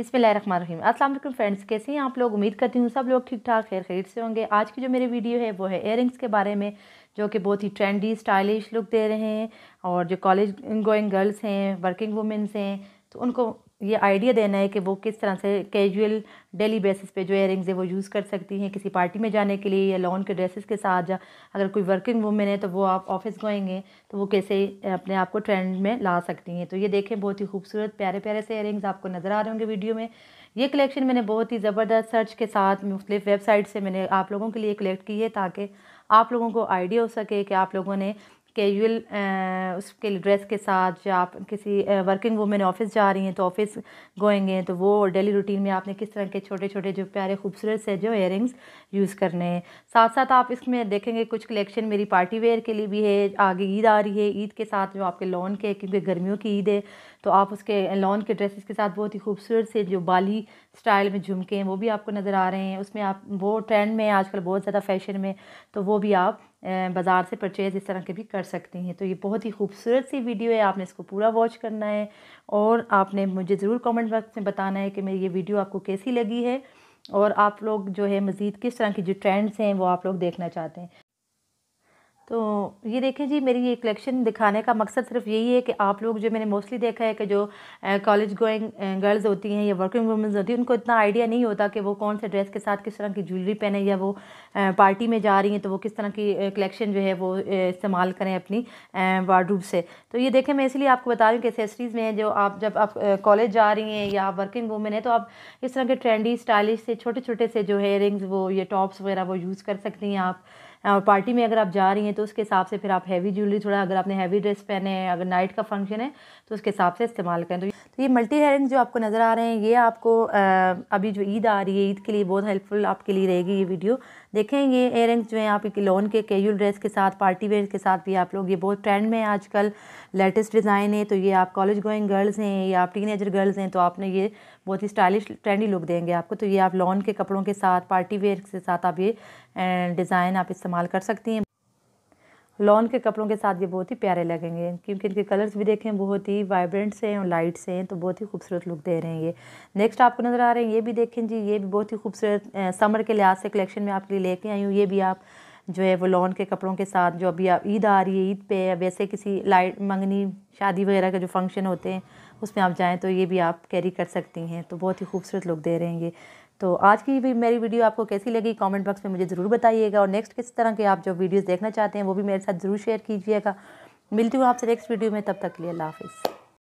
बिसमीम अस्सलाम वालेकुम फ्रेंड्स कैसे हैं आप लोग उम्मीद करती हूँ सब लोग ठीक ठाक खैर खरीद से होंगे आज की जो मेरी वीडियो है वो है एयरिंग्स के बारे में जो कि बहुत ही ट्रेंडी स्टाइलिश लुक दे रहे हैं और जो कॉलेज गोइंग गर्ल्स हैं वर्किंग वुमेंस हैं तो उनको ये आइडिया देना है कि वो किस तरह से कैजुअल डेली बेसिस पे जो एयरिंग्स है वो यूज़ कर सकती हैं किसी पार्टी में जाने के लिए या लॉन के ड्रेसेस के साथ या अगर कोई वर्किंग वूमेन है तो वो आप ऑफिस गएंगे तो वो कैसे अपने आप को ट्रेंड में ला सकती हैं तो ये देखें बहुत ही खूबसूरत प्यारे प्यारे से एयरिंग्स आपको नज़र आ रहे होंगे वीडियो में ये कलेक्शन मैंने बहुत ही ज़बरदस्त सर्च के साथ मुख्तलिफ वेबसाइट से मैंने आप लोगों के लिए कलेक्ट की है ताकि आप लोगों को आइडिया हो सके कि आप लोगों ने कैजुअल उसके ड्रेस के साथ या आप किसी वर्किंग वूमेन ऑफिस जा रही हैं तो ऑफिस गोएंगे तो वो डेली रूटीन में आपने किस तरह के छोटे छोटे जो प्यारे खूबसूरत से जो इयर यूज़ करने हैं साथ साथ आप इसमें देखेंगे कुछ कलेक्शन मेरी पार्टी वेयर के लिए भी है आगे ईद आ रही है ईद के साथ जो आपके लॉन के क्योंकि गर्मियों की ईद है तो आप उसके लॉन के ड्रेसेस के साथ बहुत ही खूबसूरत से जो बाली स्टाइल में झुमके हैं वो भी आपको नज़र आ रहे हैं उसमें आप वो ट्रेंड में आजकल बहुत ज़्यादा फैशन में तो वो भी आप बाज़ार से परचेज़ इस तरह के भी कर सकती हैं तो ये बहुत ही खूबसूरत सी वीडियो है आपने इसको पूरा वॉच करना है और आपने मुझे ज़रूर कमेंट बॉक्स में बताना है कि मेरी ये वीडियो आपको कैसी लगी है और आप लोग जो है मज़ीद किस तरह की जो ट्रेंड्स हैं वो आप लोग देखना चाहते हैं तो ये देखें जी मेरी ये कलेक्शन दिखाने का मकसद सिर्फ यही है कि आप लोग जो मैंने मोस्टली देखा है कि जो कॉलेज गोइंग गर्ल्स होती हैं या वर्किंग वूमेंस होती हैं उनको इतना आइडिया नहीं होता कि वो कौन से ड्रेस के साथ किस तरह की ज्वेलरी पहने या वो पार्टी में जा रही हैं तो वो किस तरह की कलेक्शन जो है वो इस्तेमाल करें अपनी वार्डरूब से तो ये देखें मैं इसलिए आपको बता रही हूँ कि एसेसरीज़ में जो आप जब आप कॉलेज जा रही हैं या वर्किंग वूमेन है तो आप इस तरह के ट्रेंडी स्टाइलिश से छोटे छोटे से जो है रिंग्स वो ये टॉप्स वगैरह वो यूज़ कर सकती हैं आप और पार्टी में अगर आप जा रही हैं तो उसके हिसाब से फिर आप हैवी ज्वेलरी थोड़ा अगर आपने हैवी ड्रेस पहने हैं अगर नाइट का फंक्शन है तो उसके हिसाब से इस्तेमाल करें तो तो ये मल्टी हेरिंग जो आपको नज़र आ रहे हैं ये आपको अभी जो ईद आ रही है ईद के लिए बहुत हेल्पफुल आपके लिए रहेगी ये वीडियो देखें ये एयरिंग्स जो हैं आप लोन लॉन के कैजुअल ड्रेस के साथ पार्टी वेयर के साथ भी आप लोग ये बहुत ट्रेंड में है आजकल लेटेस्ट डिज़ाइन है तो ये आप कॉलेज गोइंग गर्ल्स हैं या आप टीनेजर गर्ल्स हैं तो आपने ये बहुत ही स्टाइलिश ट्रेंडी लुक देंगे आपको तो ये आप लॉन के कपड़ों के साथ पार्टी वेयर के साथ आप ये डिज़ाइन आप इस्तेमाल कर सकती हैं लॉन के कपड़ों के साथ ये बहुत ही प्यारे लगेंगे क्योंकि इनके कलर्स भी देखें बहुत ही वाइब्रेंट से हैं और लाइट से हैं तो बहुत ही खूबसूरत लुक दे रहे हैं ये नेक्स्ट आपको नज़र आ रहे हैं ये भी देखें जी ये भी बहुत ही खूबसूरत समर के लिहाज से कलेक्शन में आपके लिए लेके आई हूँ ये भी आप जो है वो लॉन के कपड़ों के साथ जो अभी ईद आ रही है ईद पे या वैसे किसी लाइट मंगनी शादी वगैरह के जो फंक्शन होते हैं उसमें आप जाएँ तो ये भी आप कैरी कर सकती हैं तो बहुत ही खूबसूरत लुक दे रहे हैं ये तो आज की भी मेरी वीडियो आपको कैसी लगी कमेंट बॉक्स में मुझे ज़रूर बताइएगा और नेक्स्ट किस तरह के आप जो वीडियोस देखना चाहते हैं वो भी मेरे साथ ज़रूर शेयर कीजिएगा मिलती हूँ आपसे नेक्स्ट वीडियो में तब तक के लिए अल्लाह हाफिज़